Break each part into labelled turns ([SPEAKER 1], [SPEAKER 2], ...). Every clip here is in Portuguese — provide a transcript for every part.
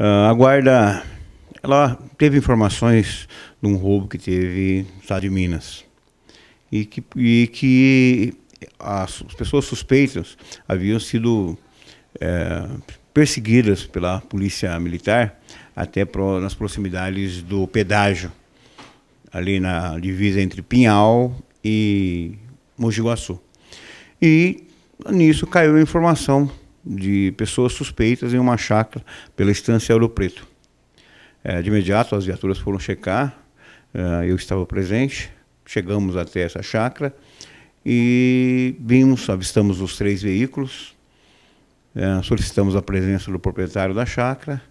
[SPEAKER 1] Uh, a guarda, ela teve informações de um roubo que teve no estado de Minas. E que, e que as pessoas suspeitas haviam sido é, perseguidas pela polícia militar até pro, nas proximidades do pedágio, ali na divisa entre Pinhal e Guaçu E nisso caiu a informação de pessoas suspeitas em uma chácara pela estância Ouro Preto. É, de imediato, as viaturas foram checar, é, eu estava presente, chegamos até essa chácara e vimos, avistamos os três veículos, é, solicitamos a presença do proprietário da chácara.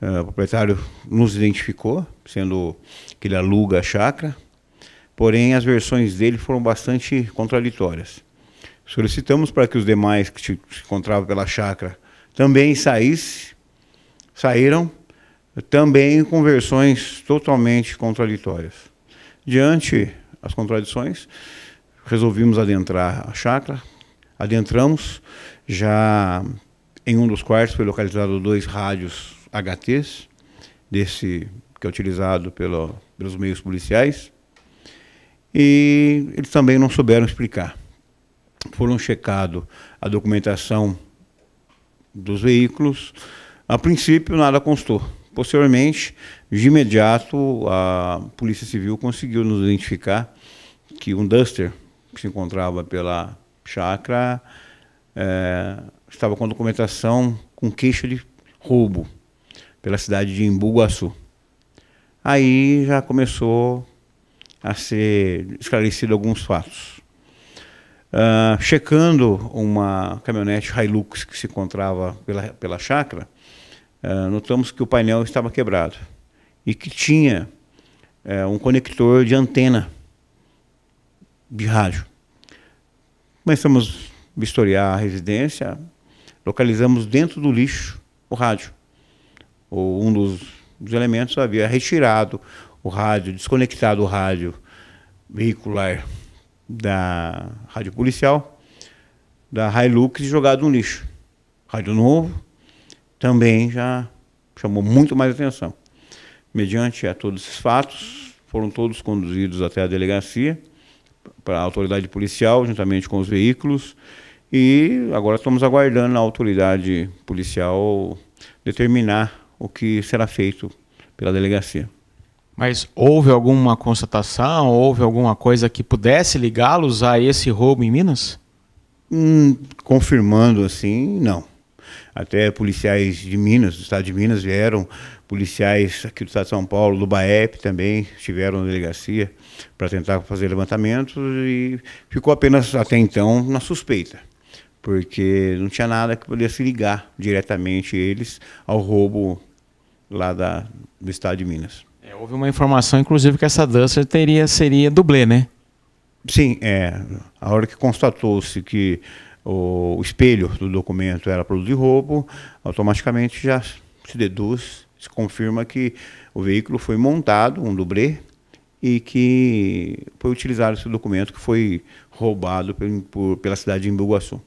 [SPEAKER 1] É, o proprietário nos identificou, sendo que ele aluga a chácara, porém as versões dele foram bastante contraditórias. Solicitamos para que os demais que se encontravam pela chácara também saíssem, saíram, também com versões totalmente contraditórias. Diante as contradições, resolvimos adentrar a chácara, adentramos, já em um dos quartos foi localizado dois rádios HTs, desse que é utilizado pelo, pelos meios policiais, e eles também não souberam explicar foram checado a documentação dos veículos. A princípio, nada constou. Posteriormente, de imediato, a Polícia Civil conseguiu nos identificar que um Duster que se encontrava pela chácara é, estava com documentação com queixa de roubo pela cidade de Imbuguaçu. Aí já começou a ser esclarecido alguns fatos. Ah, checando uma caminhonete Hilux que se encontrava pela, pela chácara, uh, notamos que o painel estava quebrado e que tinha uh, um conector de antena de rádio. Começamos a vistoriar a residência, localizamos dentro do lixo o rádio. Ou um dos, dos elementos havia retirado o rádio, desconectado o rádio veicular da Rádio Policial, da Hilux jogado no lixo. Rádio Novo também já chamou muito mais atenção. Mediante a todos esses fatos, foram todos conduzidos até a delegacia, para a autoridade policial, juntamente com os veículos, e agora estamos aguardando a autoridade policial determinar o que será feito pela delegacia.
[SPEAKER 2] Mas houve alguma constatação, houve alguma coisa que pudesse ligá-los a esse roubo em Minas? Hum,
[SPEAKER 1] confirmando assim, não. Até policiais de Minas, do estado de Minas, vieram, policiais aqui do estado de São Paulo, do BAEP também, estiveram na delegacia para tentar fazer levantamentos e ficou apenas até então na suspeita, porque não tinha nada que pudesse ligar diretamente eles ao roubo lá da, do estado de Minas.
[SPEAKER 2] É, houve uma informação, inclusive, que essa dança teria,
[SPEAKER 1] seria dublê, né? Sim, é. A hora que constatou-se que o espelho do documento era produto de roubo, automaticamente já se deduz, se confirma que o veículo foi montado, um dublê, e que foi utilizado esse documento que foi roubado por, pela cidade de Imbuguaçu.